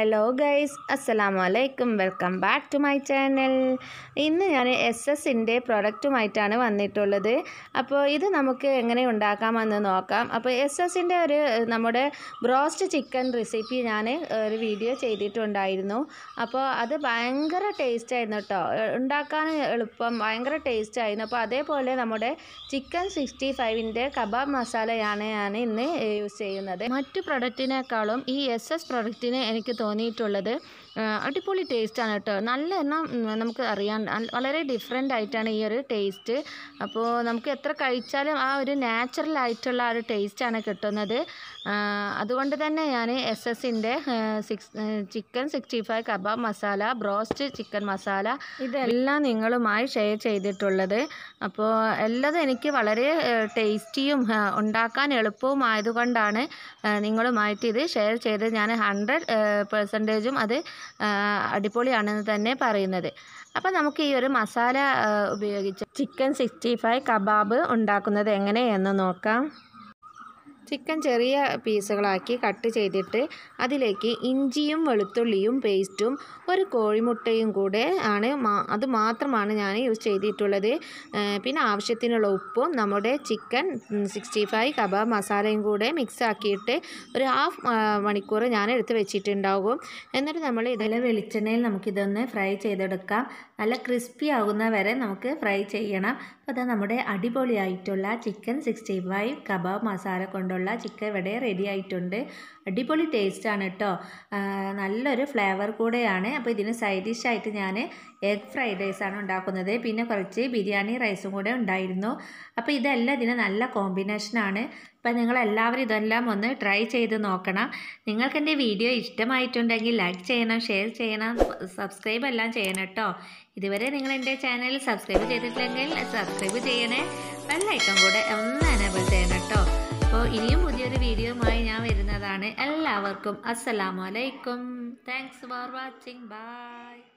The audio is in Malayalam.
ഹലോ ഗൈസ് അസ്സലാമു അലൈക്കും welcome back to my channel ഇന്ന് ഞാൻ എസ് എസിൻ്റെ പ്രൊഡക്റ്റുമായിട്ടാണ് വന്നിട്ടുള്ളത് അപ്പോൾ ഇത് നമുക്ക് എങ്ങനെ ഉണ്ടാക്കാമെന്ന് നോക്കാം അപ്പോൾ എസ് എസിൻ്റെ ഒരു നമ്മുടെ ബ്രോസ്റ്റ് ചിക്കൻ റെസിപ്പി ഞാൻ ഒരു വീഡിയോ ചെയ്തിട്ടുണ്ടായിരുന്നു അപ്പോൾ അത് ഭയങ്കര ടേസ്റ്റ് ആയിരുന്നു കേട്ടോ ഉണ്ടാക്കാൻ എളുപ്പം ഭയങ്കര ടേസ്റ്റ് ആയിരുന്നു അപ്പോൾ അതേപോലെ നമ്മുടെ ചിക്കൻ സിക്സ്റ്റി ഫൈവിൻ്റെ കബാബ് മസാലയാണ് ഞാൻ ഇന്ന് യൂസ് ചെയ്യുന്നത് മറ്റു പ്രൊഡക്റ്റിനേക്കാളും ഈ എസ് എസ് പ്രൊഡക്റ്റിന് എനിക്ക് തോന്നുന്നു തോന്നിയിട്ടുള്ളത് അടിപൊളി ടേസ്റ്റാണ് കേട്ടോ നല്ല എണ്ണം നമുക്ക് അറിയാൻ വളരെ ഡിഫറെൻ്റ് ആയിട്ടാണ് ഈ ഒരു ടേസ്റ്റ് അപ്പോൾ നമുക്ക് എത്ര കഴിച്ചാലും ആ ഒരു നാച്ചുറൽ ആയിട്ടുള്ള ആ ഒരു ടേസ്റ്റാണ് കിട്ടുന്നത് അതുകൊണ്ട് തന്നെ ഞാൻ എസ് എസിൻ്റെ six chicken sixty five kebab masala broast chicken masala ഇതെല്ലാം നിങ്ങളുമായി ഷെയർ ചെയ്തിട്ടുള്ളത് അപ്പോൾ എല്ലാം എനിക്ക് വളരെ ടേസ്റ്റിയും ഉണ്ടാക്കാൻ എളുപ്പവും ആയതുകൊണ്ടാണ് നിങ്ങളുമായിട്ട് ഇത് ഷെയർ ചെയ്ത് ഞാൻ ഹൺഡ്രഡ് പെർസെൻറ്റേജും അത് അടിപൊളിയാണെന്ന് തന്നെ പറയുന്നത് അപ്പം നമുക്ക് ഈ ഒരു മസാല ഉപയോഗിച്ച് ചിക്കൻ സിക്സ്റ്റി ഫൈവ് കബാബ് ഉണ്ടാക്കുന്നത് എങ്ങനെയെന്ന് നോക്കാം ചിക്കൻ ചെറിയ പീസുകളാക്കി കട്ട് ചെയ്തിട്ട് അതിലേക്ക് ഇഞ്ചിയും വെളുത്തുള്ളിയും പേസ്റ്റും ഒരു കോഴിമുട്ടയും കൂടെ ആണ് അത് മാത്രമാണ് ഞാൻ യൂസ് ചെയ്തിട്ടുള്ളത് പിന്നെ ആവശ്യത്തിനുള്ള ഉപ്പും നമ്മുടെ ചിക്കൻ സിക്സ്റ്റി ഫൈവ് കബാബ് മസാലയും കൂടെ മിക്സ് ആക്കിയിട്ട് ഒരു ഹാഫ് മണിക്കൂർ ഞാൻ എടുത്ത് വെച്ചിട്ടുണ്ടാകും എന്നിട്ട് നമ്മൾ ഇതെല്ലാം വെളിച്ചെണ്ണയിൽ നമുക്കിതൊന്ന് ഫ്രൈ ചെയ്തെടുക്കാം നല്ല ക്രിസ്പി ആകുന്ന വരെ നമുക്ക് ഫ്രൈ ചെയ്യണം അപ്പോൾ അത് നമ്മുടെ അടിപൊളിയായിട്ടുള്ള chicken sixty five kebab masala കൊണ്ടുള്ള ഉള്ള ചിക്കൻ വട റെഡി ആയിട്ടുണ്ട് അടിപൊളി ടേസ്റ്റാണ് കേട്ടോ നല്ലൊരു ഫ്ലേവർ കൂടെയാണ് അപ്പോൾ ഇതിന് സൈഡ് ഡിഷായിട്ട് ഞാൻ എഗ് ഫ്രൈഡ് റൈസാണ് ഉണ്ടാക്കുന്നത് പിന്നെ കുറച്ച് ബിരിയാണി റൈസും കൂടെ ഉണ്ടായിരുന്നു അപ്പോൾ ഇതെല്ലാം ഇതിന് നല്ല കോമ്പിനേഷനാണ് അപ്പോൾ നിങ്ങളെല്ലാവരും ഇതെല്ലാം ഒന്ന് ട്രൈ ചെയ്ത് നോക്കണം നിങ്ങൾക്ക് എൻ്റെ വീഡിയോ ഇഷ്ടമായിട്ടുണ്ടെങ്കിൽ ലൈക്ക് ചെയ്യണം ഷെയർ ചെയ്യണം സബ്സ്ക്രൈബ് എല്ലാം ചെയ്യണം കേട്ടോ ഇതുവരെ നിങ്ങൾ എൻ്റെ ചാനൽ സബ്സ്ക്രൈബ് ചെയ്തിട്ടില്ലെങ്കിൽ സബ്സ്ക്രൈബ് ചെയ്യണേ ബെല്ലൈക്കൺ കൂടെ ഒന്ന് എനേബിൾ ചെയ്യണം കേട്ടോ ഇനിയും പുതിയൊരു വീഡിയോയുമായി ഞാൻ വരുന്നതാണ് എല്ലാവർക്കും അസ്സലാമലൈക്കും താങ്ക്സ് ഫോർ വാച്ചിങ് ബൈ